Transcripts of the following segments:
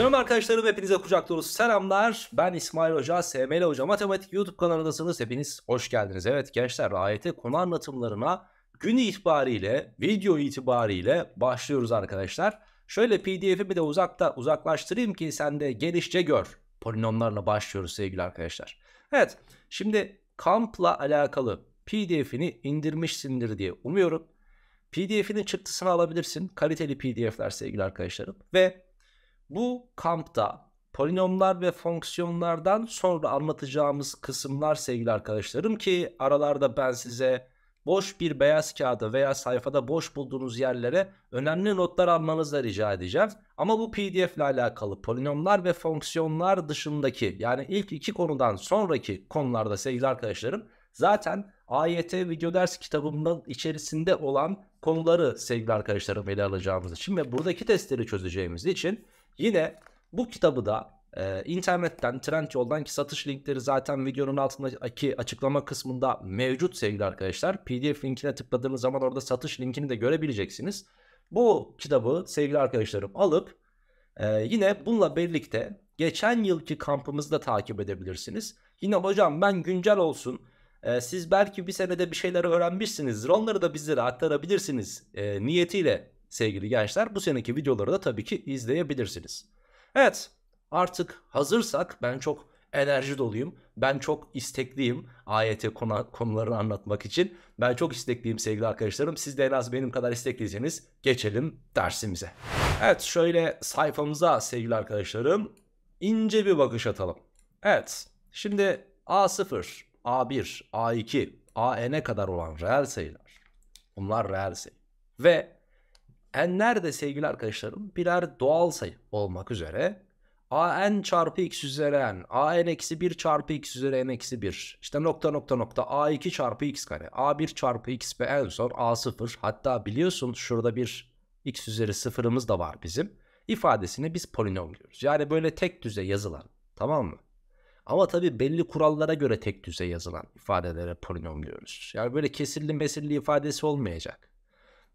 Canım arkadaşlarım hepinize kucak dolusu selamlar. Ben İsmail Hoca, SML Hoca Matematik YouTube kanalındasınız. Hepiniz hoş geldiniz. Evet gençler ayete konu anlatımlarına gün itibariyle, video itibariyle başlıyoruz arkadaşlar. Şöyle pdf'imi de uzakta uzaklaştırayım ki sen de genişçe gör. Polinomlarla başlıyoruz sevgili arkadaşlar. Evet şimdi kampla alakalı pdf'ini indirmişsindir diye umuyorum. PDF'inin çıktısını alabilirsin. Kaliteli PDF'ler sevgili arkadaşlarım. Ve bu kampta polinomlar ve fonksiyonlardan sonra anlatacağımız kısımlar sevgili arkadaşlarım ki aralarda ben size boş bir beyaz kağıda veya sayfada boş bulduğunuz yerlere önemli notlar almanızı rica edeceğim. Ama bu pdf ile alakalı polinomlar ve fonksiyonlar dışındaki yani ilk iki konudan sonraki konularda sevgili arkadaşlarım zaten AYT video ders kitabımın içerisinde olan konuları sevgili arkadaşlarım ele alacağımız için ve buradaki testleri çözeceğimiz için Yine bu kitabı da e, internetten, Trendyol'dan ki satış linkleri zaten videonun altındaki açıklama kısmında mevcut sevgili arkadaşlar. PDF linkine tıkladığınız zaman orada satış linkini de görebileceksiniz. Bu kitabı sevgili arkadaşlarım alıp e, yine bununla birlikte geçen yılki kampımızı da takip edebilirsiniz. Yine hocam ben güncel olsun. E, siz belki bir senede bir şeyler öğrenmişsinizdir. Onları da bizlere aktarabilirsiniz e, niyetiyle sevgili gençler. Bu seneki videoları da tabii ki izleyebilirsiniz. Evet artık hazırsak ben çok enerji doluyum. Ben çok istekliyim AYT konu, konularını anlatmak için. Ben çok istekliyim sevgili arkadaşlarım. Siz de en az benim kadar istekliyseniz geçelim dersimize. Evet şöyle sayfamıza sevgili arkadaşlarım ince bir bakış atalım. Evet şimdi A0, A1, A2, AN'e kadar olan reel sayılar. Bunlar reel sayı. Ve n'ler de sevgili arkadaşlarım birer doğal sayı olmak üzere an çarpı x üzeri n, an eksi 1 çarpı x üzeri n eksi 1, işte nokta nokta nokta a 2 çarpı x kare, a 1 çarpı x ve en son a 0 hatta biliyorsun şurada bir x üzeri sıfırımız da var bizim ifadesini biz polinom diyoruz. Yani böyle tek düze yazılan tamam mı? Ama tabi belli kurallara göre tek düze yazılan ifadelere polinom diyoruz. Yani böyle kesirli mesirli ifadesi olmayacak.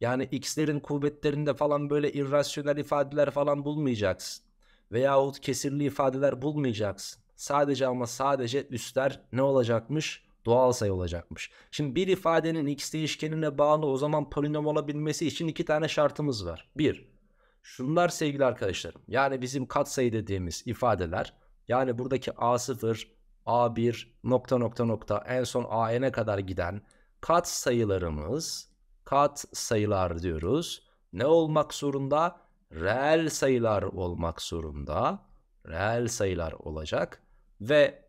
Yani x'lerin kuvvetlerinde falan böyle irrasyonel ifadeler falan bulmayacaksın. Veyahut kesirli ifadeler bulmayacaksın. Sadece ama sadece üstler ne olacakmış? Doğal sayı olacakmış. Şimdi bir ifadenin x değişkenine bağlı o zaman polinom olabilmesi için iki tane şartımız var. Bir, şunlar sevgili arkadaşlarım. Yani bizim katsayı dediğimiz ifadeler. Yani buradaki A0, A1, nokta nokta nokta en son AN'e kadar giden kat sayılarımız kat sayılar diyoruz. Ne olmak zorunda? Reel sayılar olmak zorunda. Reel sayılar olacak ve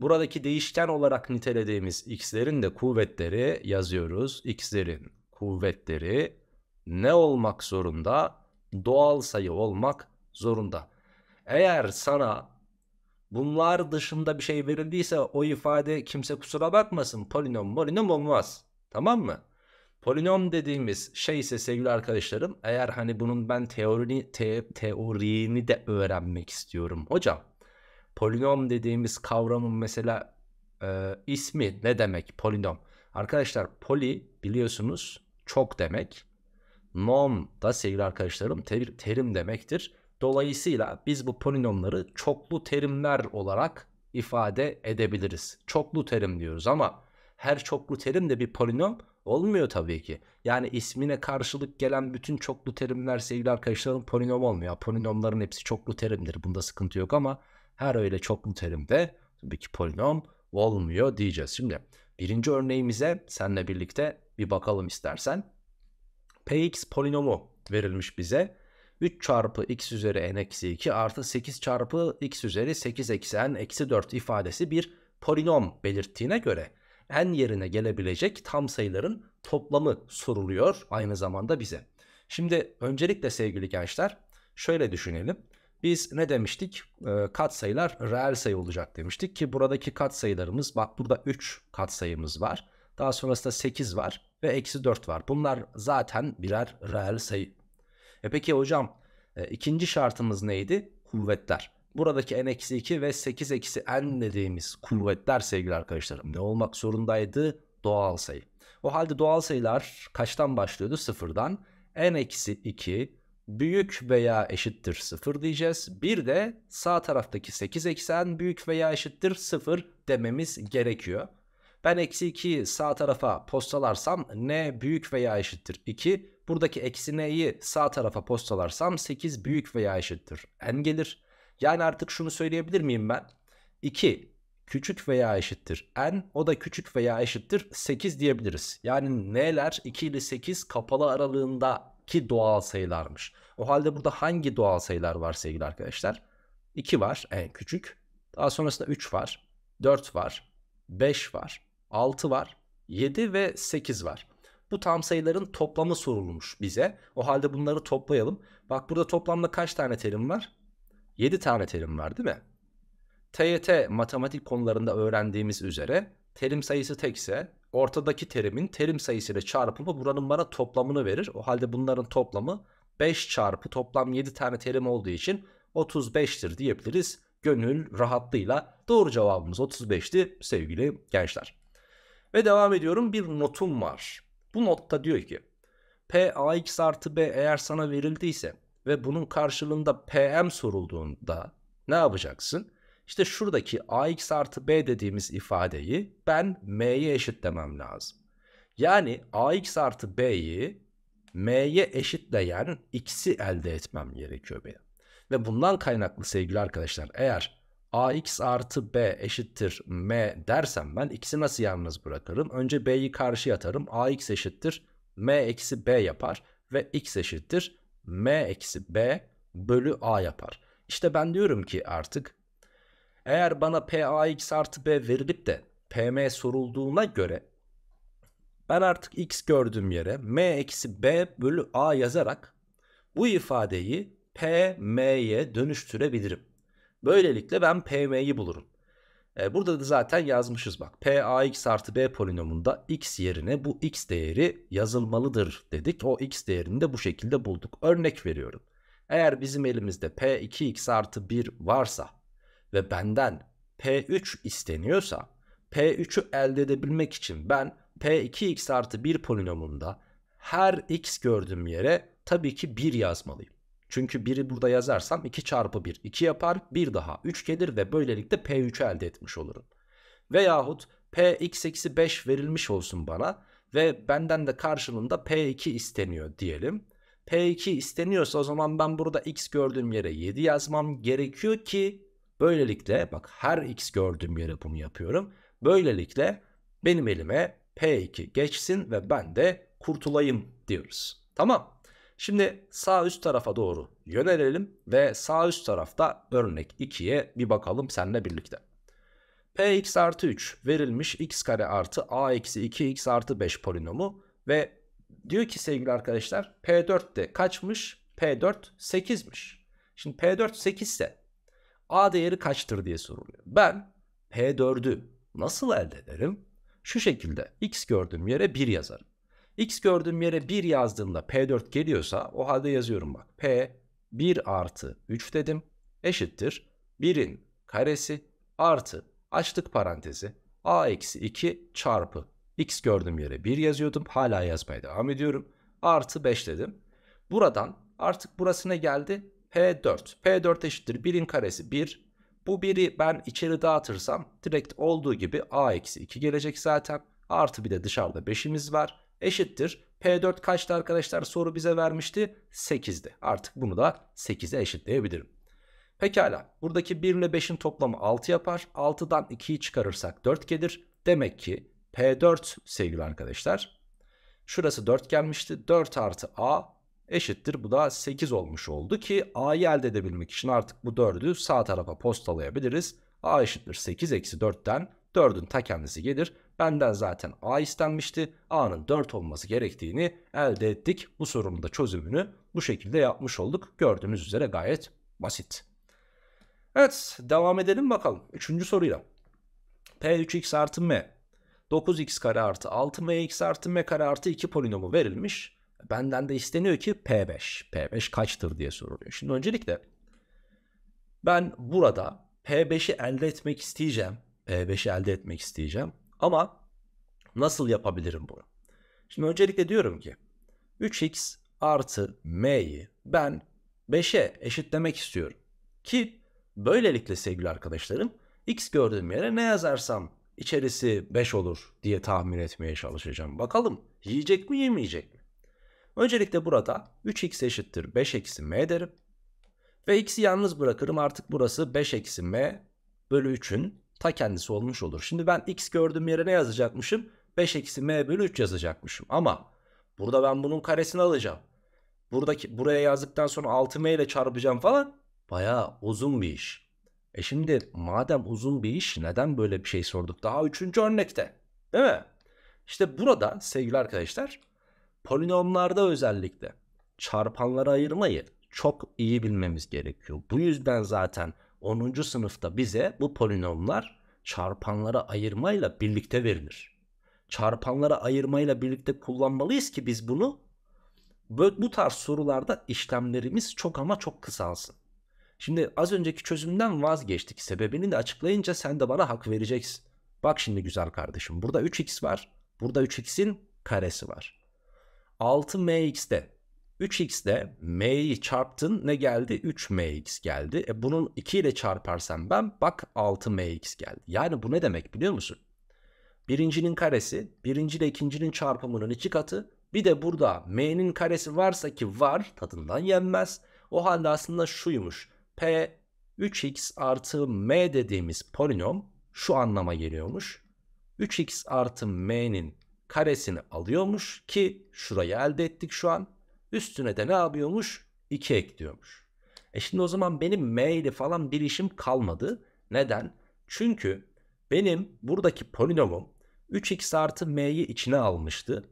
buradaki değişken olarak nitelediğimiz x'lerin de kuvvetleri yazıyoruz. X'lerin kuvvetleri ne olmak zorunda? Doğal sayı olmak zorunda. Eğer sana bunlar dışında bir şey verildiyse o ifade kimse kusura bakmasın polinom molinom olmaz. Tamam mı? Polinom dediğimiz şey ise sevgili arkadaşlarım eğer hani bunun ben teorini, te, teorini de öğrenmek istiyorum. Hocam polinom dediğimiz kavramın mesela e, ismi ne demek polinom? Arkadaşlar poli biliyorsunuz çok demek. Nom da sevgili arkadaşlarım ter, terim demektir. Dolayısıyla biz bu polinomları çoklu terimler olarak ifade edebiliriz. Çoklu terim diyoruz ama her çoklu terim de bir polinom Olmuyor tabii ki. Yani ismine karşılık gelen bütün çoklu terimler sevgili arkadaşlarım polinom olmuyor. Polinomların hepsi çoklu terimdir. Bunda sıkıntı yok ama her öyle çoklu terimde tabii ki polinom olmuyor diyeceğiz. Şimdi birinci örneğimize senle birlikte bir bakalım istersen. Px polinomu verilmiş bize. 3 çarpı x üzeri n eksi 2 artı 8 çarpı x üzeri 8 eksi n eksi 4 ifadesi bir polinom belirttiğine göre n yerine gelebilecek tam sayıların toplamı soruluyor aynı zamanda bize. Şimdi öncelikle sevgili gençler şöyle düşünelim. Biz ne demiştik? E, ee, kat sayılar reel sayı olacak demiştik ki buradaki kat sayılarımız bak burada 3 kat sayımız var. Daha sonrasında 8 var ve eksi 4 var. Bunlar zaten birer reel sayı. E peki hocam e, ikinci şartımız neydi? Kuvvetler buradaki n-2 ve 8 eksi n dediğimiz kuvvetler sevgili arkadaşlarım ne olmak zorundaydı? Doğal sayı. O halde doğal sayılar kaçtan başlıyordu? Sıfırdan. n eksi 2 büyük veya eşittir 0 diyeceğiz. Bir de sağ taraftaki 8 eksen büyük veya eşittir 0 dememiz gerekiyor. Ben eksi 2'yi sağ tarafa postalarsam n büyük veya eşittir 2. Buradaki eksi n'yi sağ tarafa postalarsam 8 büyük veya eşittir n gelir. Yani artık şunu söyleyebilir miyim ben? 2 küçük veya eşittir n o da küçük veya eşittir 8 diyebiliriz. Yani neler? 2 ile 8 kapalı aralığında ki doğal sayılarmış. O halde burada hangi doğal sayılar var sevgili arkadaşlar? 2 var en küçük. Daha sonrasında 3 var, 4 var, 5 var, 6 var, 7 ve 8 var. Bu tam sayıların toplamı sorulmuş bize. O halde bunları toplayalım. Bak burada toplamda kaç tane terim var? 7 tane terim var değil mi? TYT matematik konularında öğrendiğimiz üzere terim sayısı tekse ortadaki terimin terim sayısıyla çarpımı buranın bana toplamını verir. O halde bunların toplamı 5 çarpı toplam 7 tane terim olduğu için 35'tir diyebiliriz. Gönül rahatlığıyla doğru cevabımız 35'ti sevgili gençler. Ve devam ediyorum bir notum var. Bu notta diyor ki P AX artı B eğer sana verildiyse ve bunun karşılığında PM sorulduğunda ne yapacaksın? İşte şuradaki AX artı B dediğimiz ifadeyi ben M'ye eşit demem lazım. Yani AX artı B'yi M'ye eşitleyen X'i elde etmem gerekiyor benim. Ve bundan kaynaklı sevgili arkadaşlar eğer AX artı B eşittir M dersem ben X'i nasıl yalnız bırakırım? Önce B'yi karşıya atarım. AX eşittir M eksi B yapar ve X eşittir m eksi b bölü a yapar. İşte ben diyorum ki artık eğer bana p a x artı B verilip de PM sorulduğuna göre ben artık X gördüğüm yere M eksi B bölü A yazarak bu ifadeyi PM'ye dönüştürebilirim. Böylelikle ben PM'yi bulurum. Ee, burada da zaten yazmışız bak. P ax artı b polinomunda x yerine bu x değeri yazılmalıdır dedik. O x değerini de bu şekilde bulduk. Örnek veriyorum. Eğer bizim elimizde p2x artı 1 varsa ve benden p3 isteniyorsa p3'ü elde edebilmek için ben p2x artı 1 polinomunda her x gördüğüm yere tabii ki 1 yazmalıyım. Çünkü biri burada yazarsam 2 çarpı 1 2 yapar 1 daha 3 gelir ve böylelikle P3'ü elde etmiş olurum. Veyahut Px eksi 5 verilmiş olsun bana ve benden de karşılığında P2 isteniyor diyelim. P2 isteniyorsa o zaman ben burada x gördüğüm yere 7 yazmam gerekiyor ki böylelikle bak her x gördüğüm yere bunu yapıyorum. Böylelikle benim elime P2 geçsin ve ben de kurtulayım diyoruz. Tamam. Şimdi sağ üst tarafa doğru yönelelim ve sağ üst tarafta örnek 2'ye bir bakalım seninle birlikte. Px artı 3 verilmiş x kare artı a eksi 2x artı 5 polinomu ve diyor ki sevgili arkadaşlar P4 de kaçmış? P4 8'miş. Şimdi P4 8 ise a değeri kaçtır diye soruluyor. Ben P4'ü nasıl elde ederim? Şu şekilde x gördüğüm yere 1 yazarım. X gördüğüm yere 1 yazdığımda P4 geliyorsa o halde yazıyorum bak. P 1 artı 3 dedim eşittir 1'in karesi artı açtık parantezi a eksi 2 çarpı x gördüğüm yere 1 yazıyordum. Hala yazmaya devam ediyorum. Artı 5 dedim. Buradan artık burasına geldi? P4. P4 eşittir 1'in karesi 1. Bu 1'i ben içeri dağıtırsam direkt olduğu gibi a eksi 2 gelecek zaten. Artı bir de dışarıda 5'imiz var eşittir. P4 kaçtı arkadaşlar soru bize vermişti 8'di. Artık bunu da 8'e eşitleyebilirim. Pekala buradaki 1 ile 5'in toplamı 6 yapar. 6'dan 2'yi çıkarırsak 4 gelir. Demek ki P4 sevgili arkadaşlar. Şurası 4 gelmişti. 4 artı A eşittir. Bu da 8 olmuş oldu ki A'yı elde edebilmek için artık bu 4'ü sağ tarafa postalayabiliriz. A eşittir 8 eksi 4'ten 4'ün ta kendisi gelir. Benden zaten A istenmişti. A'nın 4 olması gerektiğini elde ettik. Bu sorunun da çözümünü bu şekilde yapmış olduk. Gördüğünüz üzere gayet basit. Evet devam edelim bakalım. Üçüncü soruyla. P3x artı m 9x kare artı 6mx artı m kare artı 2 polinomu verilmiş. Benden de isteniyor ki P5. P5 kaçtır diye soruluyor. Şimdi öncelikle ben burada P5'i elde etmek isteyeceğim. P5'i elde etmek isteyeceğim. Ama nasıl yapabilirim bunu? Şimdi öncelikle diyorum ki 3x artı m'yi ben 5'e eşitlemek istiyorum. Ki böylelikle sevgili arkadaşlarım x gördüğüm yere ne yazarsam içerisi 5 olur diye tahmin etmeye çalışacağım. Bakalım yiyecek mi yemeyecek mi? Öncelikle burada 3x eşittir 5 eksi m derim. Ve x'i yalnız bırakırım artık burası 5 eksi m bölü 3'ün ta kendisi olmuş olur. Şimdi ben x gördüğüm yere ne yazacakmışım? 5 eksi m bölü 3 yazacakmışım. Ama burada ben bunun karesini alacağım. Buradaki buraya yazdıktan sonra 6m ile çarpacağım falan. Bayağı uzun bir iş. E şimdi madem uzun bir iş neden böyle bir şey sorduk? Daha üçüncü örnekte. Değil mi? İşte burada sevgili arkadaşlar polinomlarda özellikle çarpanları ayırmayı çok iyi bilmemiz gerekiyor. Bu yüzden zaten 10. sınıfta bize bu polinomlar çarpanlara ayırmayla birlikte verilir. Çarpanlara ayırmayla birlikte kullanmalıyız ki biz bunu bu tarz sorularda işlemlerimiz çok ama çok kısalsın. Şimdi az önceki çözümden vazgeçtik. Sebebini de açıklayınca sen de bana hak vereceksin. Bak şimdi güzel kardeşim. Burada 3x var. Burada 3x'in karesi var. 6mx'de 3 x de m'yi çarptın ne geldi? 3mx geldi. E bunun 2 ile çarparsam ben bak 6mx geldi. Yani bu ne demek biliyor musun? Birincinin karesi, birinci ile ikincinin çarpımının iki katı. Bir de burada m'nin karesi varsa ki var tadından yenmez. O halde aslında şuymuş. p 3x artı m dediğimiz polinom şu anlama geliyormuş. 3x artı m'nin karesini alıyormuş ki şurayı elde ettik şu an. Üstüne de ne yapıyormuş? 2 ekliyormuş. E şimdi o zaman benim m ile falan bir işim kalmadı. Neden? Çünkü benim buradaki polinomum 3x artı m'yi içine almıştı.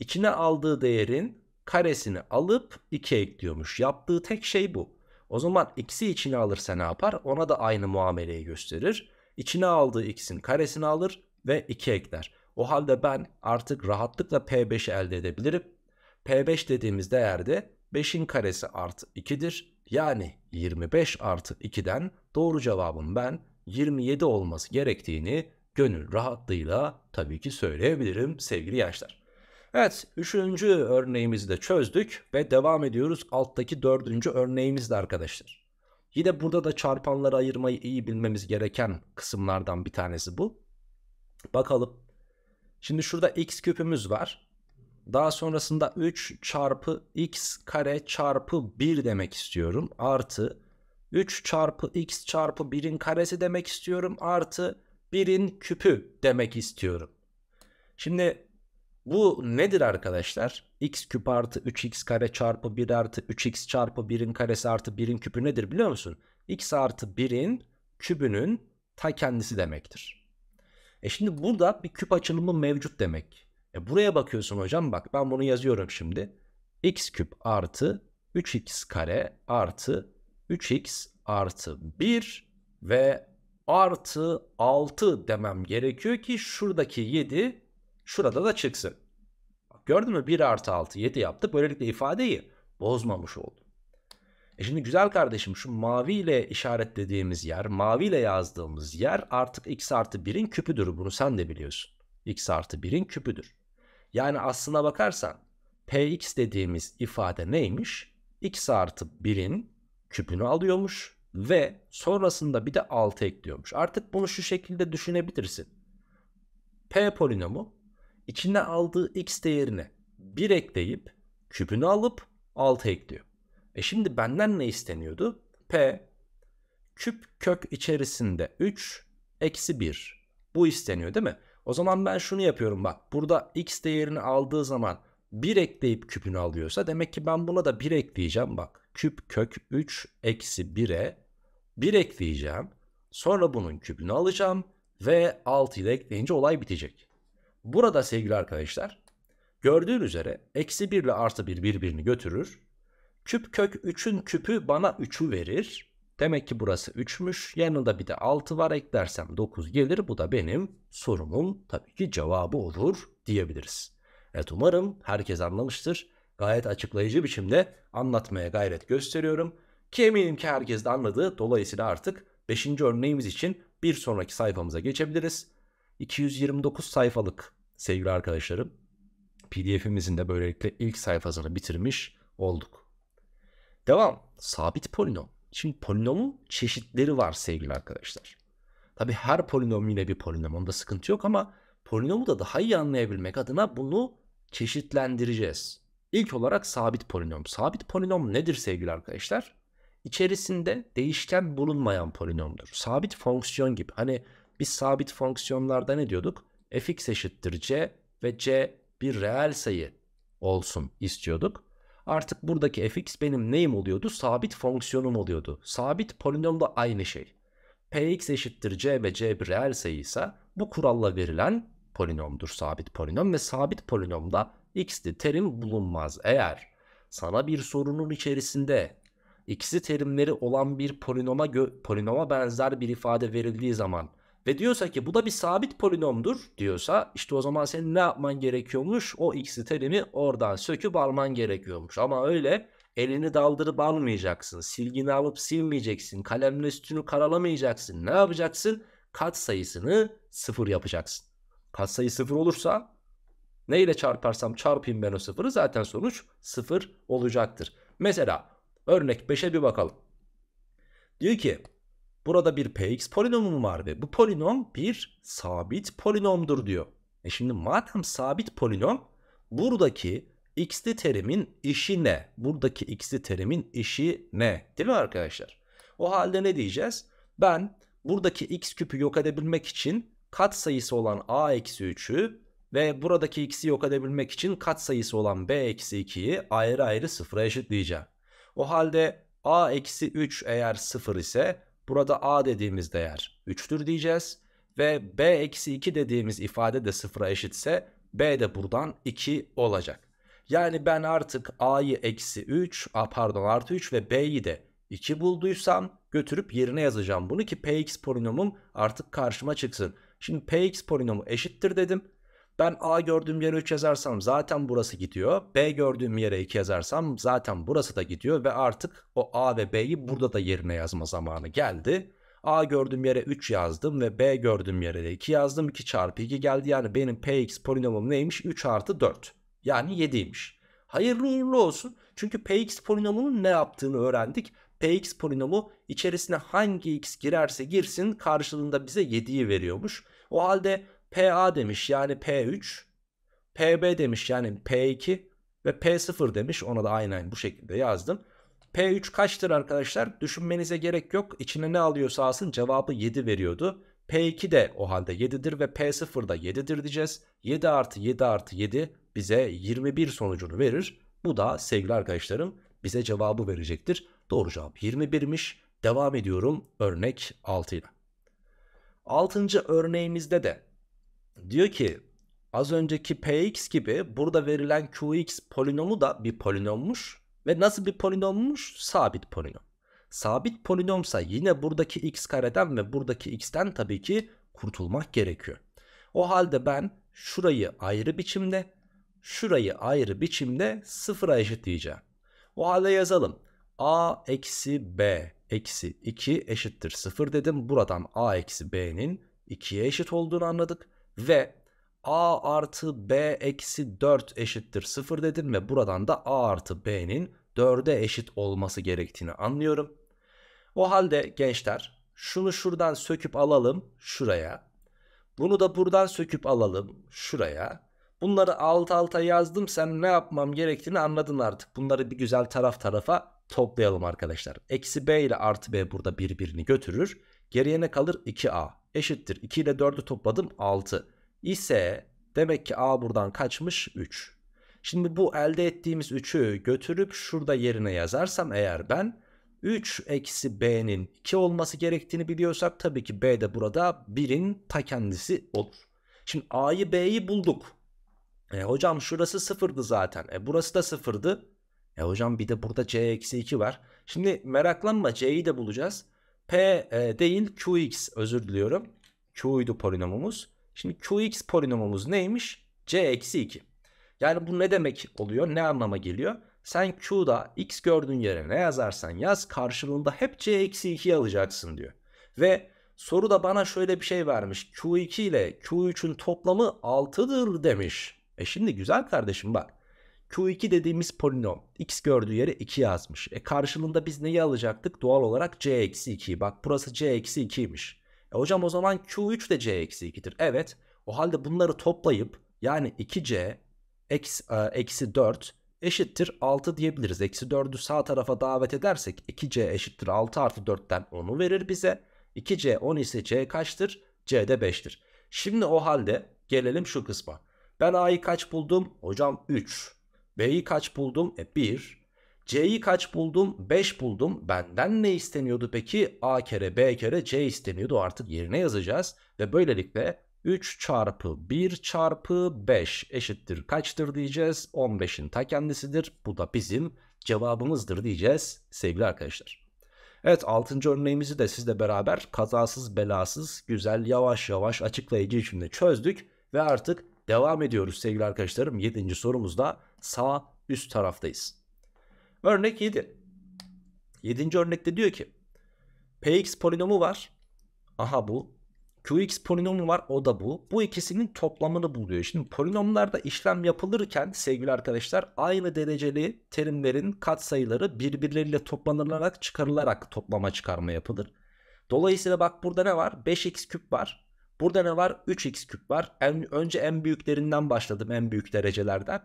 İçine aldığı değerin karesini alıp 2 ekliyormuş. Yaptığı tek şey bu. O zaman x'i içine alırsa ne yapar? Ona da aynı muameleyi gösterir. İçine aldığı x'in karesini alır ve 2 ekler. O halde ben artık rahatlıkla P5'i elde edebilirim. P5 dediğimiz değerde 5'in karesi artı 2'dir. Yani 25 artı 2'den doğru cevabın ben 27 olması gerektiğini gönül rahatlığıyla tabii ki söyleyebilirim sevgili yaşlar. Evet üçüncü örneğimizi de çözdük ve devam ediyoruz alttaki dördüncü örneğimizle arkadaşlar. Yine burada da çarpanları ayırmayı iyi bilmemiz gereken kısımlardan bir tanesi bu. Bakalım. Şimdi şurada x küpümüz var. Daha sonrasında 3 çarpı x kare çarpı 1 demek istiyorum. Artı 3 çarpı x çarpı 1'in karesi demek istiyorum. Artı 1'in küpü demek istiyorum. Şimdi bu nedir arkadaşlar? x küp artı 3x kare çarpı 1 artı 3x çarpı 1'in karesi artı 1'in küpü nedir biliyor musun? x artı 1'in kübünün ta kendisi demektir. E şimdi burada bir küp açılımı mevcut demek. E buraya bakıyorsun hocam bak ben bunu yazıyorum şimdi. x küp artı 3x kare artı 3x artı 1 ve artı 6 demem gerekiyor ki şuradaki 7 şurada da çıksın. Bak, gördün mü 1 artı 6 7 yaptı. Böylelikle ifadeyi bozmamış oldu. E şimdi güzel kardeşim şu mavi ile işaretlediğimiz yer, mavi ile yazdığımız yer artık x artı 1'in küpüdür. Bunu sen de biliyorsun. x artı 1'in küpüdür. Yani aslına bakarsan Px dediğimiz ifade neymiş? X artı 1'in küpünü alıyormuş ve sonrasında bir de 6 ekliyormuş. Artık bunu şu şekilde düşünebilirsin. P polinomu içinde aldığı x değerine 1 ekleyip küpünü alıp 6 ekliyor. E şimdi benden ne isteniyordu? P küp kök içerisinde 3 eksi 1. Bu isteniyor değil mi? O zaman ben şunu yapıyorum bak. Burada x değerini aldığı zaman 1 ekleyip küpünü alıyorsa demek ki ben buna da 1 ekleyeceğim bak. Küp kök 3 eksi 1'e 1 ekleyeceğim. Sonra bunun küpünü alacağım ve 6 ile ekleyince olay bitecek. Burada sevgili arkadaşlar gördüğün üzere eksi 1 ile artı 1 birbirini götürür. Küp kök 3'ün küpü bana 3'ü verir. Demek ki burası 3'müş. Yanında bir de 6 var. Eklersem 9 gelir. Bu da benim sorumun tabii ki cevabı olur diyebiliriz. Evet umarım herkes anlamıştır. Gayet açıklayıcı biçimde anlatmaya gayret gösteriyorum. Ki eminim ki herkes de anladı. Dolayısıyla artık 5. örneğimiz için bir sonraki sayfamıza geçebiliriz. 229 sayfalık sevgili arkadaşlarım. PDF'imizin de böylelikle ilk sayfasını bitirmiş olduk. Devam. Sabit polinom. Şimdi polinomun çeşitleri var sevgili arkadaşlar. Tabi her polinom yine bir polinom onda sıkıntı yok ama polinomu da daha iyi anlayabilmek adına bunu çeşitlendireceğiz. İlk olarak sabit polinom. Sabit polinom nedir sevgili arkadaşlar? İçerisinde değişken bulunmayan polinomdur. Sabit fonksiyon gibi. Hani biz sabit fonksiyonlarda ne diyorduk? fx eşittir c ve c bir reel sayı olsun istiyorduk. Artık buradaki fx benim neyim oluyordu? Sabit fonksiyonum oluyordu. Sabit polinom da aynı şey. px eşittir c ve c bir reel sayı ise bu kuralla verilen polinomdur sabit polinom ve sabit polinomda x'li terim bulunmaz. Eğer sana bir sorunun içerisinde x'li terimleri olan bir polinoma, polinoma benzer bir ifade verildiği zaman ve diyorsa ki bu da bir sabit polinomdur diyorsa işte o zaman senin ne yapman gerekiyormuş? O x'li terimi oradan söküp alman gerekiyormuş. Ama öyle elini daldırıp almayacaksın. Silgini alıp silmeyeceksin. Kalemle üstünü karalamayacaksın. Ne yapacaksın? Kat sayısını sıfır yapacaksın. Kat sayı sıfır olursa ne ile çarparsam çarpayım ben o sıfırı zaten sonuç sıfır olacaktır. Mesela örnek 5'e bir bakalım. Diyor ki Burada bir px polinomum vardı. Bu polinom bir sabit polinomdur diyor. E şimdi madem sabit polinom buradaki x'li terimin işi ne? Buradaki x'li terimin işi ne? Değil mi arkadaşlar? O halde ne diyeceğiz? Ben buradaki x küpü yok edebilmek için kat sayısı olan a eksi 3'ü ve buradaki x'i yok edebilmek için kat sayısı olan b eksi 2'yi ayrı ayrı sıfıra eşitleyeceğim. O halde a eksi 3 eğer sıfır ise Burada a dediğimiz değer 3'tür diyeceğiz. Ve b eksi 2 dediğimiz ifade de 0'a eşitse b de buradan 2 olacak. Yani ben artık a'yı eksi 3 a pardon artı 3 ve b'yi de 2 bulduysam götürüp yerine yazacağım bunu ki px polinomum artık karşıma çıksın. Şimdi px polinomu eşittir dedim. Ben A gördüğüm yere 3 yazarsam zaten burası gidiyor. B gördüğüm yere 2 yazarsam zaten burası da gidiyor. Ve artık o A ve B'yi burada da yerine yazma zamanı geldi. A gördüğüm yere 3 yazdım ve B gördüğüm yere de 2 yazdım. 2 çarpı 2 geldi. Yani benim Px polinomum neymiş? 3 artı 4. Yani 7'ymiş. Hayırlı uğurlu olsun. Çünkü Px polinomunun ne yaptığını öğrendik. Px polinomu içerisine hangi x girerse girsin karşılığında bize 7'yi veriyormuş. O halde PA demiş yani P3. PB demiş yani P2. Ve P0 demiş ona da aynen bu şekilde yazdım. P3 kaçtır arkadaşlar? Düşünmenize gerek yok. İçine ne alıyorsa alsın cevabı 7 veriyordu. P2 de o halde 7'dir ve P0 da 7'dir diyeceğiz. 7 artı 7 artı 7 bize 21 sonucunu verir. Bu da sevgili arkadaşlarım bize cevabı verecektir. Doğru cevap 21'miş. Devam ediyorum örnek 6 ile. 6. örneğimizde de diyor ki az önceki px gibi burada verilen qx polinomu da bir polinommuş ve nasıl bir polinommuş? Sabit polinom. Sabit polinomsa yine buradaki x kareden ve buradaki x'ten tabii ki kurtulmak gerekiyor. O halde ben şurayı ayrı biçimde, şurayı ayrı biçimde sıfıra diyeceğim. O halde yazalım. a eksi b eksi 2 eşittir 0 dedim. Buradan a eksi b'nin 2'ye eşit olduğunu anladık ve a artı b eksi 4 eşittir 0 dedim ve buradan da a artı b'nin 4'e eşit olması gerektiğini anlıyorum. O halde gençler şunu şuradan söküp alalım şuraya. Bunu da buradan söküp alalım şuraya. Bunları alt alta yazdım sen ne yapmam gerektiğini anladın artık. Bunları bir güzel taraf tarafa toplayalım arkadaşlar. Eksi b ile artı b burada birbirini götürür. Geriye ne kalır? 2a eşittir. 2 ile 4'ü topladım 6 İse demek ki A buradan kaçmış 3. Şimdi bu elde ettiğimiz 3'ü götürüp şurada yerine yazarsam eğer ben 3 eksi B'nin 2 olması gerektiğini biliyorsak tabii ki B de burada 1'in ta kendisi olur. Şimdi A'yı B'yi bulduk. E, hocam şurası sıfırdı zaten. E, burası da sıfırdı. E hocam bir de burada C eksi 2 var. Şimdi meraklanma C'yi de bulacağız. P e, değil Qx özür diliyorum. Q'ydu polinomumuz. Şimdi Qx polinomumuz neymiş? C eksi 2. Yani bu ne demek oluyor? Ne anlama geliyor? Sen Q'da x gördüğün yere ne yazarsan yaz karşılığında hep C eksi 2'yi alacaksın diyor. Ve soru da bana şöyle bir şey vermiş. Q2 ile Q3'ün toplamı 6'dır demiş. E şimdi güzel kardeşim bak. Q2 dediğimiz polinom x gördüğü yere 2 yazmış. E karşılığında biz neyi alacaktık? Doğal olarak c eksi 2 Bak burası c eksi 2'ymiş. E hocam o zaman Q3 de c eksi 2'dir. Evet. O halde bunları toplayıp yani 2c eksi, e, eksi 4 eşittir 6 diyebiliriz. Eksi 4'ü sağ tarafa davet edersek 2c eşittir 6 artı 4'ten 10'u verir bize. 2c 10 ise c kaçtır? c de 5'tir. Şimdi o halde gelelim şu kısma. Ben a'yı kaç buldum? Hocam 3. B'yi kaç buldum? E 1. C'yi kaç buldum? 5 buldum. Benden ne isteniyordu peki? A kere B kere C isteniyordu. Artık yerine yazacağız. Ve böylelikle 3 çarpı 1 çarpı 5 eşittir kaçtır diyeceğiz. 15'in ta kendisidir. Bu da bizim cevabımızdır diyeceğiz sevgili arkadaşlar. Evet 6. örneğimizi de sizle beraber kazasız belasız güzel yavaş yavaş açıklayıcı içinde çözdük. Ve artık Devam ediyoruz sevgili arkadaşlarım. 7. sorumuzda sağ üst taraftayız. Örnek 7. 7. örnekte diyor ki Px polinomu var. Aha bu. Qx polinomu var o da bu. Bu ikisinin toplamını buluyor. Şimdi polinomlarda işlem yapılırken sevgili arkadaşlar aynı dereceli terimlerin katsayıları birbirleriyle toplanılarak çıkarılarak toplama çıkarma yapılır. Dolayısıyla bak burada ne var? 5x küp var. Burada ne var? 3x küp var. En, önce en büyüklerinden başladım en büyük derecelerden.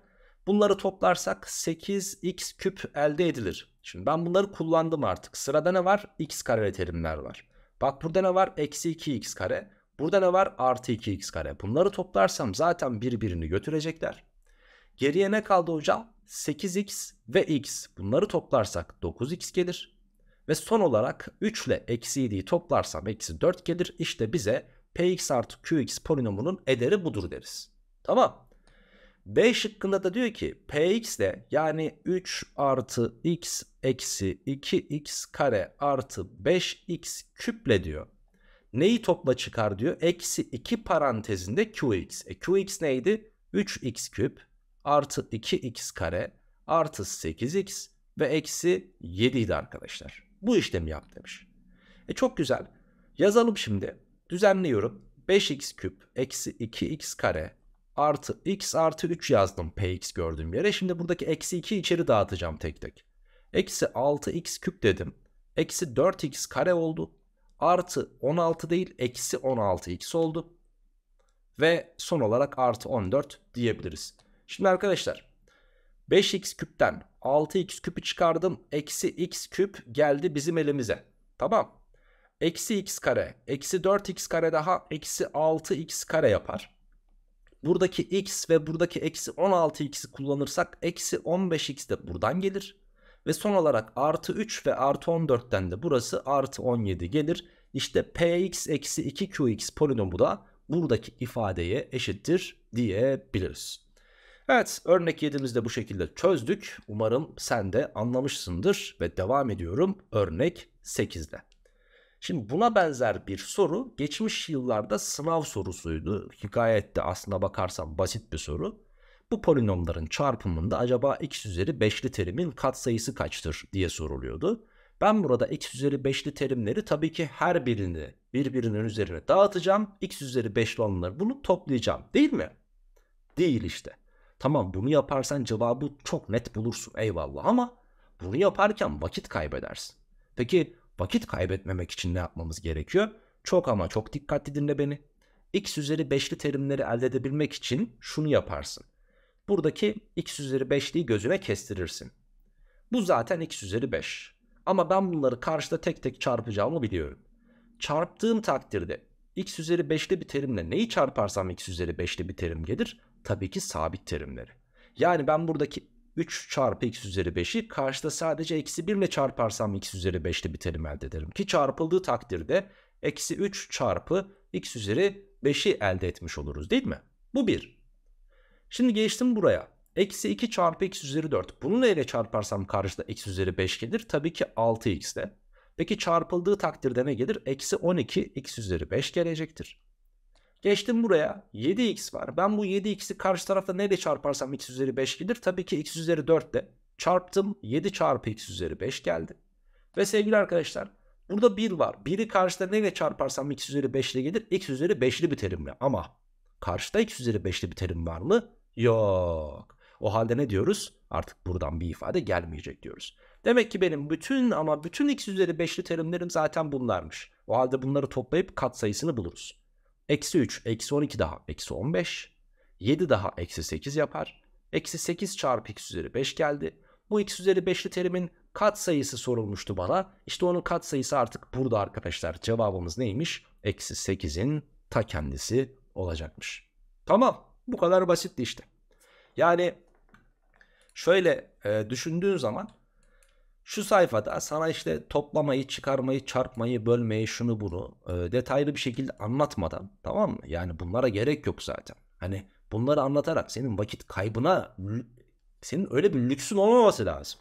Bunları toplarsak 8x küp elde edilir. Şimdi ben bunları kullandım artık. Sırada ne var? x kare terimler var. Bak burada ne var? Eksi 2x kare. Burada ne var? Artı 2x kare. Bunları toplarsam zaten birbirini götürecekler. Geriye ne kaldı hocam? 8x ve x. Bunları toplarsak 9x gelir. Ve son olarak 3 ile eksi 7'yi toplarsam eksi 4 gelir. İşte bize Px artı Qx polinomunun ederi budur deriz. Tamam. B şıkkında da diyor ki Px de yani 3 artı x eksi 2x kare artı 5x küple diyor. Neyi topla çıkar diyor. Eksi 2 parantezinde Qx. E Qx neydi? 3x küp artı 2x kare artı 8x ve eksi 7 idi arkadaşlar. Bu işlemi yap demiş. E çok güzel. Yazalım şimdi. Düzenliyorum. 5x küp eksi 2x kare artı x artı 3 yazdım px gördüğüm yere. Şimdi buradaki eksi 2 içeri dağıtacağım tek tek. Eksi 6x küp dedim. Eksi 4x kare oldu. Artı 16 değil eksi 16x oldu. Ve son olarak artı 14 diyebiliriz. Şimdi arkadaşlar 5x küpten 6x küpü çıkardım. Eksi x küp geldi bizim elimize. Tamam. Eksi x kare. Eksi 4x kare daha eksi 6x kare yapar. Buradaki x ve buradaki eksi 16x'i kullanırsak eksi 15x de buradan gelir. Ve son olarak artı 3 ve artı 14'ten de burası artı 17 gelir. İşte px eksi 2qx polinomu da buradaki ifadeye eşittir diyebiliriz. Evet örnek 7'mizde bu şekilde çözdük. Umarım sen de anlamışsındır ve devam ediyorum örnek 8'de. Şimdi buna benzer bir soru geçmiş yıllarda sınav sorusuydu. Hikayette aslına bakarsan basit bir soru. Bu polinomların çarpımında acaba x üzeri 5'li terimin katsayısı kaçtır diye soruluyordu. Ben burada x üzeri 5'li terimleri tabii ki her birini birbirinin üzerine dağıtacağım. x üzeri 5'li olanları bunu toplayacağım değil mi? Değil işte. Tamam bunu yaparsan cevabı çok net bulursun eyvallah ama bunu yaparken vakit kaybedersin. Peki Vakit kaybetmemek için ne yapmamız gerekiyor? Çok ama çok dikkatli dinle beni. X üzeri 5'li terimleri elde edebilmek için şunu yaparsın. Buradaki X üzeri 5'liği gözüne kestirirsin. Bu zaten X üzeri 5. Ama ben bunları karşıda tek tek çarpacağımı biliyorum. Çarptığım takdirde X üzeri 5'li bir terimle neyi çarparsam X üzeri 5'li bir terim gelir? Tabii ki sabit terimleri. Yani ben buradaki 3 çarpı x üzeri 5'i karşıda sadece eksi 1 ile çarparsam x üzeri 5'te bir terim elde ederim. Ki çarpıldığı takdirde eksi 3 çarpı x üzeri 5'i elde etmiş oluruz değil mi? Bu 1. Şimdi geçtim buraya. Eksi 2 çarpı x üzeri 4. Bunu neyle çarparsam karşıda x üzeri 5 gelir? Tabii ki 6x ile. Peki çarpıldığı takdirde ne gelir? Eksi 12 x üzeri 5 gelecektir. Geçtim buraya 7x var. Ben bu 7x'i karşı tarafta neyle çarparsam x üzeri 5 gelir. Tabii ki x üzeri 4 de çarptım 7 çarpı x üzeri 5 geldi. Ve sevgili arkadaşlar burada 1 var. 1'i karşıda neyle çarparsam x üzeri 5 ile gelir. x üzeri 5'li bir terimle ama karşıda x üzeri 5'li bir terim var mı? Yok. O halde ne diyoruz? Artık buradan bir ifade gelmeyecek diyoruz. Demek ki benim bütün ama bütün x üzeri 5'li terimlerim zaten bunlarmış. O halde bunları toplayıp katsayısını buluruz. Eksi 3, eksi 12 daha, eksi 15. 7 daha, eksi 8 yapar. Eksi 8 çarpı x üzeri 5 geldi. Bu x üzeri 5'li terimin kat sayısı sorulmuştu bana. İşte onun kat sayısı artık burada arkadaşlar. Cevabımız neymiş? Eksi 8'in ta kendisi olacakmış. Tamam bu kadar basitti işte. Yani şöyle e, düşündüğün zaman şu sayfada sana işte toplamayı, çıkarmayı, çarpmayı, bölmeyi, şunu bunu e, detaylı bir şekilde anlatmadan tamam mı? Yani bunlara gerek yok zaten. Hani bunları anlatarak senin vakit kaybına senin öyle bir lüksün olmaması lazım.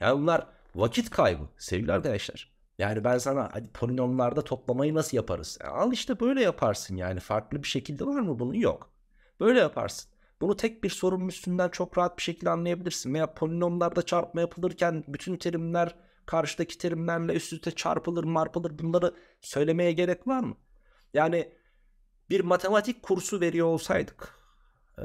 Yani bunlar vakit kaybı sevgili arkadaşlar. Yani ben sana hadi polinomlarda toplamayı nasıl yaparız? E, al işte böyle yaparsın yani farklı bir şekilde var mı bunun? Yok. Böyle yaparsın. Bunu tek bir sorunun üstünden çok rahat bir şekilde anlayabilirsin. Veya polinomlarda çarpma yapılırken bütün terimler karşıdaki terimlerle üst üste çarpılır marpılır bunları söylemeye gerek var mı? Yani bir matematik kursu veriyor olsaydık e,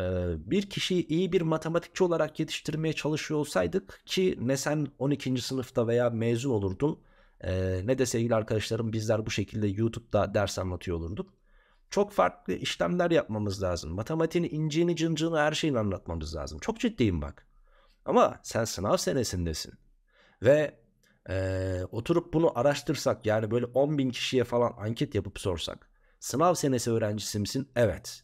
bir kişiyi iyi bir matematikçi olarak yetiştirmeye çalışıyor olsaydık ki ne sen 12. sınıfta veya mezun olurdun e, ne de sevgili arkadaşlarım bizler bu şekilde YouTube'da ders anlatıyor olurduk çok farklı işlemler yapmamız lazım. Matematiğin inciğini, cıncığını, her şeyini anlatmamız lazım. Çok ciddiyim bak. Ama sen sınav senesindesin. Ve e, oturup bunu araştırsak yani böyle 10 bin kişiye falan anket yapıp sorsak. Sınav senesi öğrencisi misin? Evet.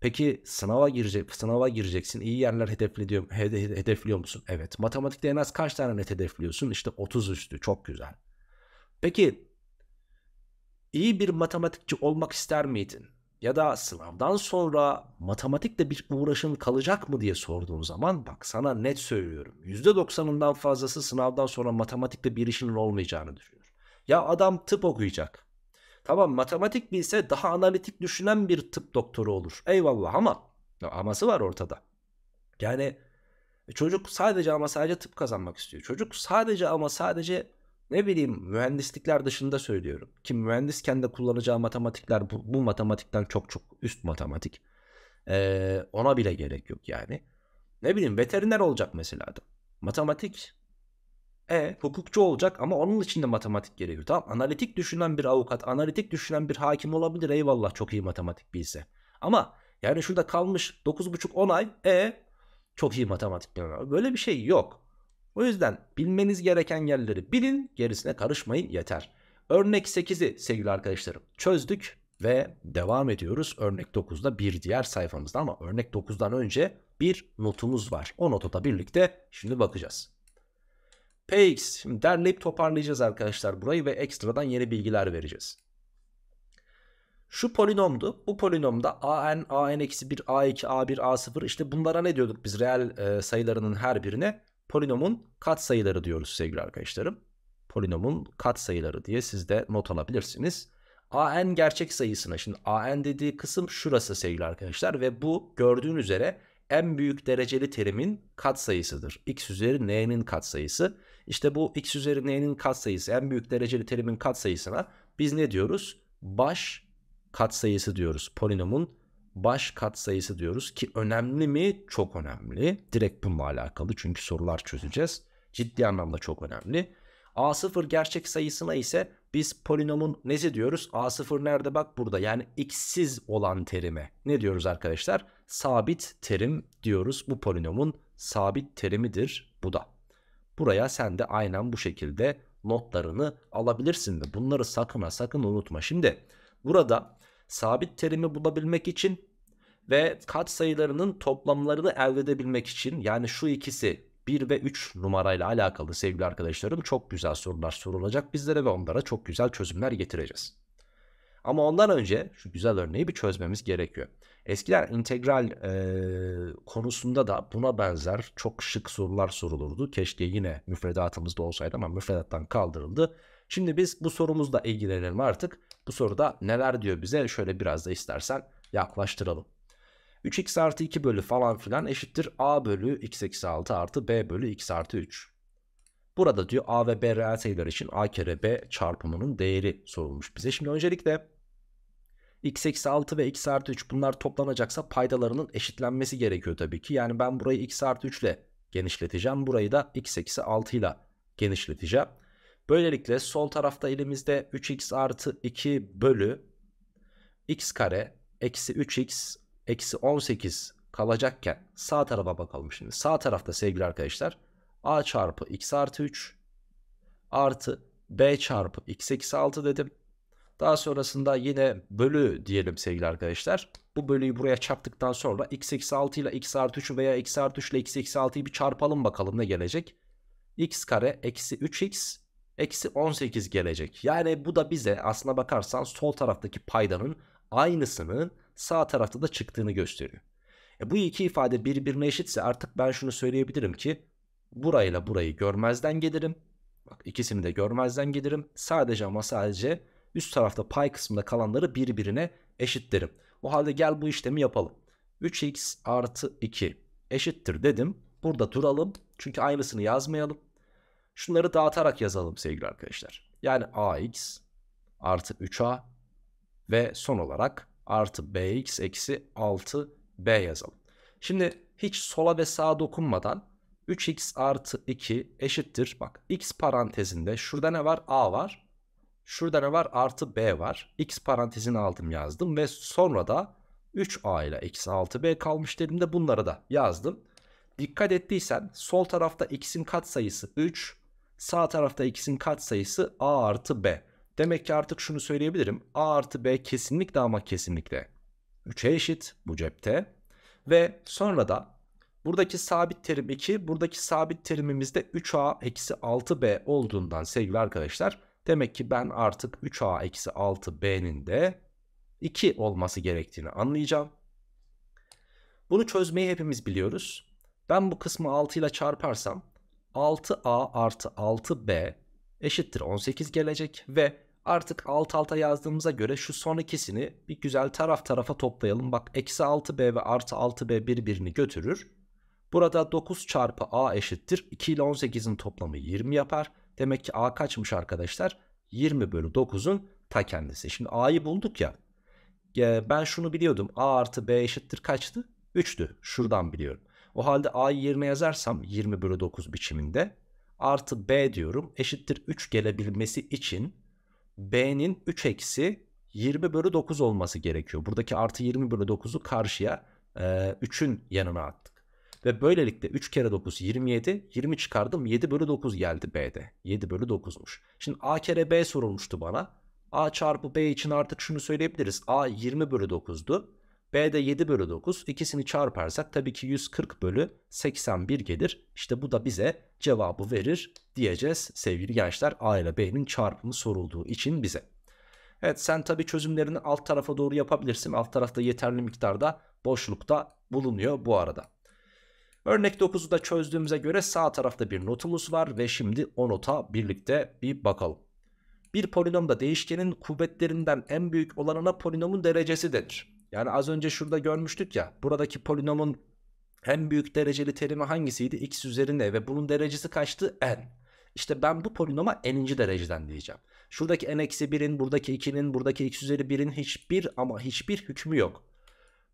Peki sınava girecek, sınava gireceksin. İyi yerler hedefliyor, hedefliyor musun? Evet. Matematikte en az kaç tane net hedefliyorsun? İşte 30 üstü. Çok güzel. Peki iyi bir matematikçi olmak ister miydin? Ya da sınavdan sonra matematikle bir uğraşın kalacak mı diye sorduğun zaman bak sana net söylüyorum. %90'ından fazlası sınavdan sonra matematikle bir işinin olmayacağını düşünür. Ya adam tıp okuyacak. Tamam matematik bilse daha analitik düşünen bir tıp doktoru olur. Eyvallah ama aması var ortada. Yani çocuk sadece ama sadece tıp kazanmak istiyor. Çocuk sadece ama sadece ne bileyim mühendislikler dışında söylüyorum. Ki mühendisken de kullanacağı matematikler bu, bu matematikten çok çok üst matematik. Ee, ona bile gerek yok yani. Ne bileyim veteriner olacak mesela adam. Matematik. E hukukçu olacak ama onun için de matematik gerekiyor. Tamam analitik düşünen bir avukat, analitik düşünen bir hakim olabilir eyvallah çok iyi matematik bilse. Ama yani şurada kalmış 9,5-10 ay e çok iyi matematik bilmiyor. Böyle bir şey yok. O yüzden bilmeniz gereken yerleri bilin, gerisine karışmayın yeter. Örnek 8'i sevgili arkadaşlarım çözdük ve devam ediyoruz. Örnek 9'da bir diğer sayfamızda ama örnek 9'dan önce bir notumuz var. O notu da birlikte şimdi bakacağız. PX şimdi derleyip toparlayacağız arkadaşlar burayı ve ekstradan yeni bilgiler vereceğiz. Şu polinomdu. Bu polinomda an, an-1, a2, a1, a0 işte bunlara ne diyorduk biz reel e, sayılarının her birine? polinomun katsayıları diyoruz sevgili arkadaşlarım. Polinomun katsayıları diye siz de not alabilirsiniz. AN gerçek sayısına şimdi AN dediği kısım şurası sevgili arkadaşlar ve bu gördüğün üzere en büyük dereceli terimin katsayısıdır. X üzeri n'nin katsayısı. İşte bu x üzeri n'nin katsayısı en büyük dereceli terimin katsayısına biz ne diyoruz? Baş katsayısı diyoruz polinomun baş kat sayısı diyoruz ki önemli mi? Çok önemli. Direkt bununla alakalı çünkü sorular çözeceğiz. Ciddi anlamda çok önemli. A0 gerçek sayısına ise biz polinomun nezi diyoruz? A0 nerede? Bak burada. Yani x'siz olan terime ne diyoruz arkadaşlar? Sabit terim diyoruz. Bu polinomun sabit terimidir bu da. Buraya sen de aynen bu şekilde notlarını alabilirsin ve bunları sakın ha sakın unutma. Şimdi burada sabit terimi bulabilmek için ve kat sayılarının toplamlarını elde edebilmek için yani şu ikisi 1 ve 3 numarayla alakalı sevgili arkadaşlarım çok güzel sorular sorulacak bizlere ve onlara çok güzel çözümler getireceğiz. Ama ondan önce şu güzel örneği bir çözmemiz gerekiyor. Eskiler integral e, konusunda da buna benzer çok şık sorular sorulurdu. Keşke yine müfredatımızda olsaydı ama müfredattan kaldırıldı. Şimdi biz bu sorumuzla ilgilenelim artık. Bu soruda neler diyor bize şöyle biraz da istersen yaklaştıralım. 3x artı 2 bölü falan filan eşittir a bölü x eksi 6 artı b bölü x artı 3. Burada diyor a ve b reel sayılar için a kere b çarpımının değeri sorulmuş bize. Şimdi öncelikle x eksi 6 ve x artı 3 bunlar toplanacaksa paydalarının eşitlenmesi gerekiyor tabii ki. Yani ben burayı x artı 3 ile genişleteceğim. Burayı da x eksi 6 ile genişleteceğim. Böylelikle sol tarafta elimizde 3x artı 2 bölü x kare eksi 3x eksi 18 kalacakken sağ tarafa bakalım şimdi. Sağ tarafta sevgili arkadaşlar a çarpı x artı 3 artı b çarpı x eksi 6 dedim. Daha sonrasında yine bölü diyelim sevgili arkadaşlar. Bu bölüyü buraya çarptıktan sonra x eksi 6 ile x artı 3 veya x artı 3 ile x eksi 6'yı bir çarpalım bakalım ne gelecek. x kare eksi 3x eksi 18 gelecek. Yani bu da bize aslına bakarsan sol taraftaki paydanın aynısının sağ tarafta da çıktığını gösteriyor. E bu iki ifade birbirine eşitse artık ben şunu söyleyebilirim ki burayla burayı görmezden gelirim. Bak ikisini de görmezden gelirim. Sadece ama sadece üst tarafta pay kısmında kalanları birbirine eşitlerim. O halde gel bu işlemi yapalım. 3x artı 2 eşittir dedim. Burada duralım. Çünkü aynısını yazmayalım. Şunları dağıtarak yazalım sevgili arkadaşlar. Yani ax artı 3a ve son olarak artı bx eksi 6b yazalım. Şimdi hiç sola ve sağa dokunmadan 3x artı 2 eşittir. Bak x parantezinde şurada ne var? a var. Şurada ne var? Artı b var. x parantezini aldım yazdım ve sonra da 3a ile eksi 6b kalmış dedim de bunları da yazdım. Dikkat ettiysen sol tarafta x'in katsayısı 3, sağ tarafta x'in katsayısı a artı b. Demek ki artık şunu söyleyebilirim. A artı B kesinlikle ama kesinlikle 3'e eşit bu cepte. Ve sonra da buradaki sabit terim 2, buradaki sabit terimimizde 3A eksi 6B olduğundan sevgili arkadaşlar. Demek ki ben artık 3A eksi 6B'nin de 2 olması gerektiğini anlayacağım. Bunu çözmeyi hepimiz biliyoruz. Ben bu kısmı 6 ile çarparsam 6A artı 6B eşittir 18 gelecek ve Artık alt alta yazdığımıza göre şu son ikisini bir güzel taraf tarafa toplayalım. Bak eksi 6b ve artı 6b birbirini götürür. Burada 9 çarpı a eşittir. 2 ile 18'in toplamı 20 yapar. Demek ki a kaçmış arkadaşlar? 20 bölü 9'un ta kendisi. Şimdi a'yı bulduk ya. Ben şunu biliyordum. a artı b eşittir kaçtı? 3'tü. Şuradan biliyorum. O halde a'yı yerine yazarsam 20 bölü 9 biçiminde artı b diyorum eşittir 3 gelebilmesi için B'nin 3 eksi 20 bölü 9 olması gerekiyor. Buradaki artı 20 bölü 9'u karşıya e, 3'ün yanına attık. Ve böylelikle 3 kere 9 27. 20 çıkardım 7 bölü 9 geldi B'de. 7 bölü 9'muş. Şimdi A kere B sorulmuştu bana. A çarpı B için artık şunu söyleyebiliriz. A 20 bölü 9'du. B'de 7 bölü 9 ikisini çarparsak tabii ki 140 bölü 81 gelir. İşte bu da bize cevabı verir diyeceğiz sevgili gençler. A ile B'nin çarpımı sorulduğu için bize. Evet sen tabii çözümlerini alt tarafa doğru yapabilirsin. Alt tarafta yeterli miktarda boşlukta bulunuyor bu arada. Örnek 9'u da çözdüğümüze göre sağ tarafta bir notumuz var ve şimdi o nota birlikte bir bakalım. Bir polinomda değişkenin kuvvetlerinden en büyük olanına polinomun derecesi denir. Yani az önce şurada görmüştük ya. Buradaki polinomun en büyük dereceli terimi hangisiydi? X üzeri ve bunun derecesi kaçtı? N. İşte ben bu polinoma n'inci dereceden diyeceğim. Şuradaki n eksi 1'in, buradaki 2'nin, buradaki x üzeri 1'in hiçbir ama hiçbir hükmü yok.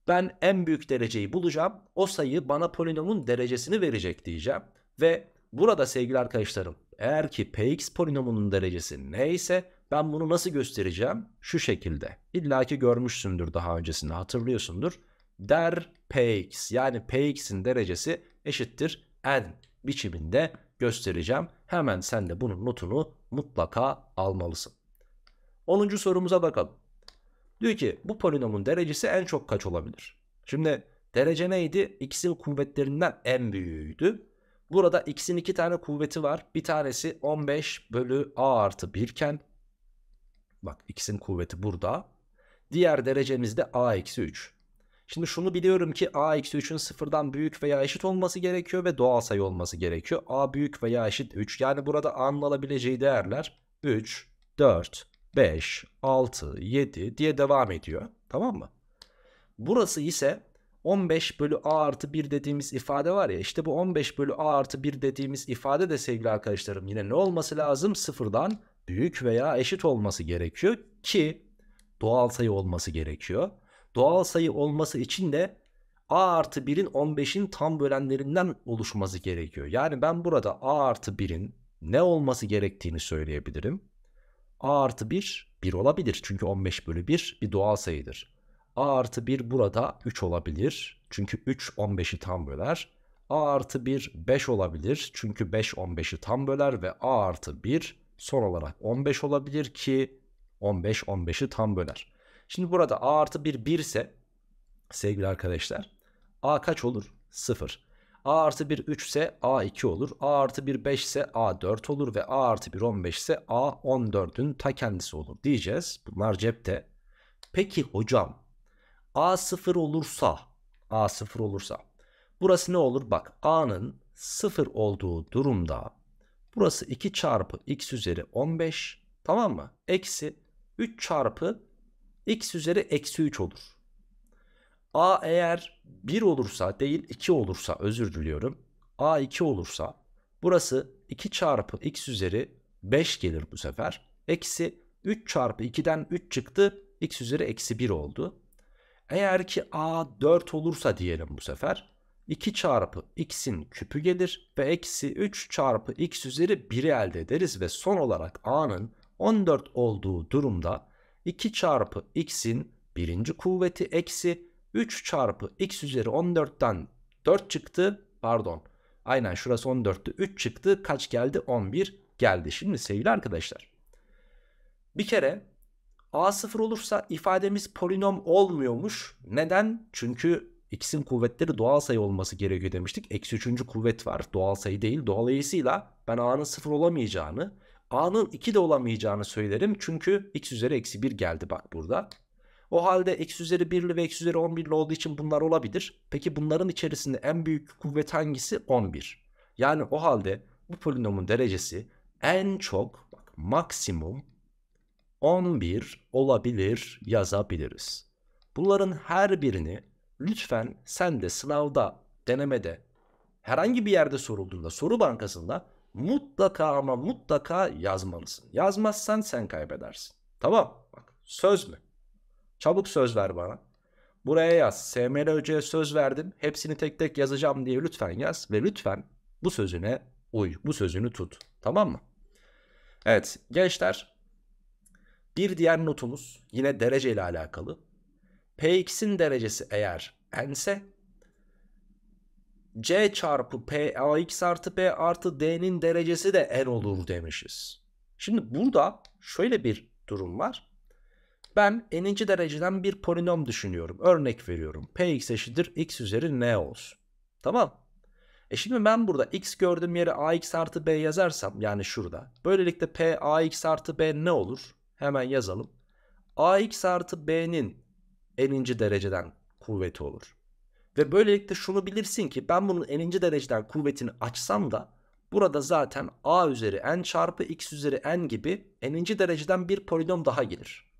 Ben en büyük dereceyi bulacağım. O sayı bana polinomun derecesini verecek diyeceğim. Ve burada sevgili arkadaşlarım eğer ki px polinomunun derecesi neyse ben bunu nasıl göstereceğim? Şu şekilde. İlla ki görmüşsündür daha öncesinde hatırlıyorsundur. Der px yani px'in derecesi eşittir n biçiminde göstereceğim. Hemen sen de bunun notunu mutlaka almalısın. 10. sorumuza bakalım. Diyor ki bu polinomun derecesi en çok kaç olabilir? Şimdi derece neydi? X'in kuvvetlerinden en büyüğüydü. Burada x'in iki tane kuvveti var. Bir tanesi 15 bölü a artı 1 iken bak x'in kuvveti burada. Diğer derecemiz de a eksi 3. Şimdi şunu biliyorum ki a eksi 3'ün sıfırdan büyük veya eşit olması gerekiyor ve doğal sayı olması gerekiyor. a büyük veya eşit 3. Yani burada a'nın alabileceği değerler 3, 4, 5, 6, 7 diye devam ediyor. Tamam mı? Burası ise 15 bölü a artı 1 dediğimiz ifade var ya işte bu 15 bölü a artı 1 dediğimiz ifade de sevgili arkadaşlarım yine ne olması lazım? Sıfırdan büyük veya eşit olması gerekiyor ki doğal sayı olması gerekiyor. Doğal sayı olması için de a artı 1'in 15'in tam bölenlerinden oluşması gerekiyor. Yani ben burada a artı 1'in ne olması gerektiğini söyleyebilirim. a artı 1 1 olabilir çünkü 15 bölü 1 bir doğal sayıdır. A artı 1 burada 3 olabilir. Çünkü 3 15'i tam böler. A artı 1 5 olabilir. Çünkü 5 15'i tam böler ve A artı 1 son olarak 15 olabilir ki 15 15'i tam böler. Şimdi burada A artı 1 1 ise sevgili arkadaşlar A kaç olur? 0. A artı 1 3 ise A 2 olur. A artı 1 5 ise A 4 olur ve A artı 1 15 ise A 14'ün ta kendisi olur diyeceğiz. Bunlar cepte. Peki hocam A0 olursa A0 olursa burası ne olur? Bak A'nın 0 olduğu durumda burası 2 çarpı x üzeri 15 tamam mı? Eksi 3 çarpı x üzeri eksi 3 olur. A eğer 1 olursa değil 2 olursa özür diliyorum. A 2 olursa burası 2 çarpı x üzeri 5 gelir bu sefer. Eksi 3 çarpı 2'den 3 çıktı. x üzeri eksi 1 oldu. Eğer ki a 4 olursa diyelim bu sefer 2 çarpı x'in küpü gelir ve eksi 3 çarpı x üzeri 1'i elde ederiz ve son olarak a'nın 14 olduğu durumda 2 çarpı x'in birinci kuvveti eksi 3 çarpı x üzeri 14'ten 4 çıktı pardon aynen şurası 14'tü 3 çıktı kaç geldi 11 geldi. Şimdi sevgili arkadaşlar bir kere A sıfır olursa ifademiz polinom olmuyormuş. Neden? Çünkü x'in kuvvetleri doğal sayı olması gerekiyor demiştik. Eksi üçüncü kuvvet var. Doğal sayı değil. Dolayısıyla ben a'nın sıfır olamayacağını, a'nın 2 de olamayacağını söylerim. Çünkü x üzeri eksi 1 geldi bak burada. O halde x üzeri 1'li ve x üzeri 11'li olduğu için bunlar olabilir. Peki bunların içerisinde en büyük kuvvet hangisi? 11. Yani o halde bu polinomun derecesi en çok bak, maksimum 11 olabilir yazabiliriz. Bunların her birini lütfen sen de sınavda, denemede, herhangi bir yerde sorulduğunda soru bankasında mutlaka ama mutlaka yazmalısın. Yazmazsan sen kaybedersin. Tamam bak söz mü? Çabuk söz ver bana. Buraya yaz. SML Hoca'ya söz verdim. Hepsini tek tek yazacağım diye lütfen yaz. Ve lütfen bu sözüne uy. Bu sözünü tut. Tamam mı? Evet gençler bir diğer notumuz yine derece ile alakalı. Px'in derecesi eğer n ise c çarpı p ax artı p artı d'nin derecesi de n olur demişiz. Şimdi burada şöyle bir durum var. Ben n'inci dereceden bir polinom düşünüyorum. Örnek veriyorum. px eşittir x üzeri n olsun. Tamam. E şimdi ben burada x gördüğüm yere ax artı b yazarsam yani şurada. Böylelikle p ax artı b ne olur? Hemen yazalım. AX artı B'nin eninci dereceden kuvveti olur. Ve böylelikle şunu bilirsin ki ben bunun eninci dereceden kuvvetini açsam da burada zaten A üzeri N çarpı X üzeri N gibi eninci dereceden bir polinom daha gelir.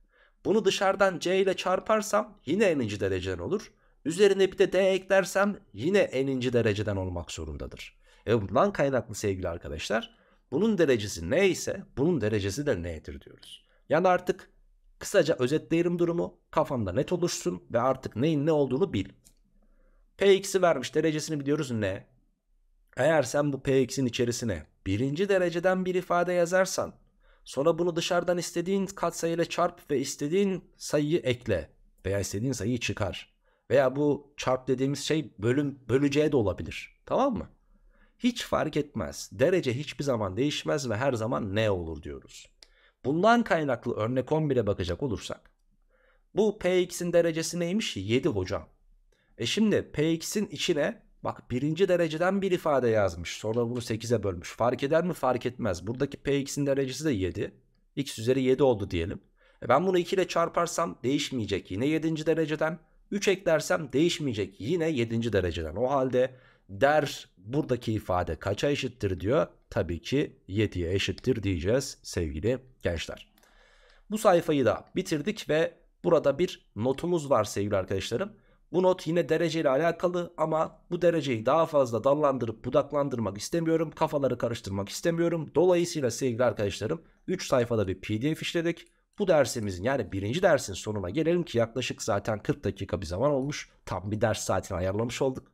Bunu dışarıdan C ile çarparsam yine eninci dereceden olur. Üzerine bir de D eklersem yine eninci dereceden olmak zorundadır. E bundan kaynaklı sevgili arkadaşlar bunun derecesi neyse, bunun derecesi de nedir diyoruz. Yani artık kısaca özetleyelim durumu kafanda net oluşsun ve artık neyin ne olduğunu bil. Px'i vermiş derecesini biliyoruz ne? Eğer sen bu Px'in içerisine birinci dereceden bir ifade yazarsan sonra bunu dışarıdan istediğin katsayıyla çarp ve istediğin sayıyı ekle veya istediğin sayıyı çıkar. Veya bu çarp dediğimiz şey bölüm böleceği de olabilir. Tamam mı? Hiç fark etmez. Derece hiçbir zaman değişmez ve her zaman ne olur diyoruz. Bundan kaynaklı örnek 11'e bakacak olursak. Bu Px'in derecesi neymiş? 7 hocam. E şimdi Px'in içine bak birinci dereceden bir ifade yazmış. Sonra bunu 8'e bölmüş. Fark eder mi? Fark etmez. Buradaki Px'in derecesi de 7. X üzeri 7 oldu diyelim. E ben bunu 2 ile çarparsam değişmeyecek yine 7. dereceden. 3 eklersem değişmeyecek yine 7. dereceden. O halde der buradaki ifade kaça eşittir diyor? tabii ki 7'ye eşittir diyeceğiz sevgili gençler. Bu sayfayı da bitirdik ve burada bir notumuz var sevgili arkadaşlarım. Bu not yine dereceyle alakalı ama bu dereceyi daha fazla dallandırıp budaklandırmak istemiyorum. Kafaları karıştırmak istemiyorum. Dolayısıyla sevgili arkadaşlarım 3 sayfada bir pdf işledik. Bu dersimizin yani birinci dersin sonuna gelelim ki yaklaşık zaten 40 dakika bir zaman olmuş. Tam bir ders saatini ayarlamış olduk.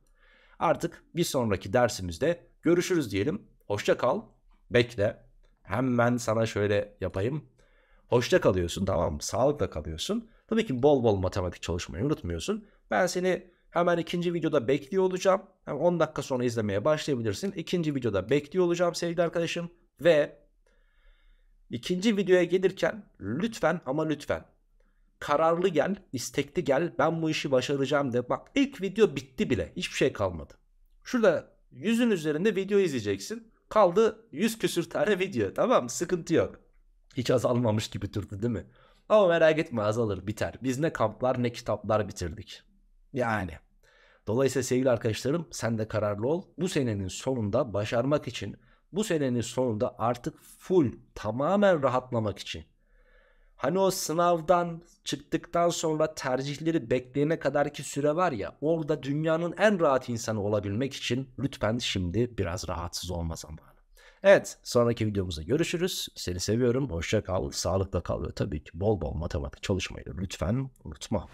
Artık bir sonraki dersimizde görüşürüz diyelim. Hoşça kal. Bekle. Hemen sana şöyle yapayım. Hoşça kalıyorsun tamam mı? Sağlıkla kalıyorsun. Tabii ki bol bol matematik çalışmayı unutmuyorsun. Ben seni hemen ikinci videoda bekliyor olacağım. Hem 10 dakika sonra izlemeye başlayabilirsin. İkinci videoda bekliyor olacağım sevgili arkadaşım. Ve ikinci videoya gelirken lütfen ama lütfen kararlı gel, istekli gel. Ben bu işi başaracağım de. Bak ilk video bitti bile. Hiçbir şey kalmadı. Şurada yüzün üzerinde video izleyeceksin. Kaldı 100 küsür tane video tamam sıkıntı yok. Hiç azalmamış gibi durdu değil mi? Ama merak etme azalır biter. Biz ne kamplar ne kitaplar bitirdik. Yani. Dolayısıyla sevgili arkadaşlarım sen de kararlı ol. Bu senenin sonunda başarmak için bu senenin sonunda artık full tamamen rahatlamak için Hani o sınavdan çıktıktan sonra tercihleri bekleyene kadar ki süre var ya orada dünyanın en rahat insanı olabilmek için lütfen şimdi biraz rahatsız olma zamanı. Evet sonraki videomuzda görüşürüz. Seni seviyorum. Hoşça kal. Sağlıkla kal ve tabii ki bol bol matematik çalışmayı lütfen unutma.